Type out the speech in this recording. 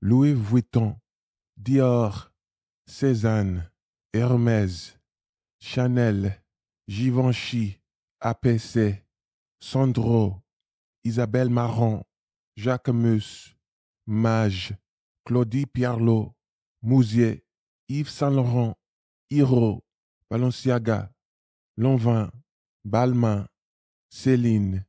Louis Vuitton, Dior, Cézanne, Hermès, Chanel, Givenchy, APC, Sandro, Isabelle Marron, Jacques Mus, Mage, Claudie Pierlot, Mousier, Yves Saint-Laurent, Hiro, Balenciaga, Lonvin, Balmain, Céline,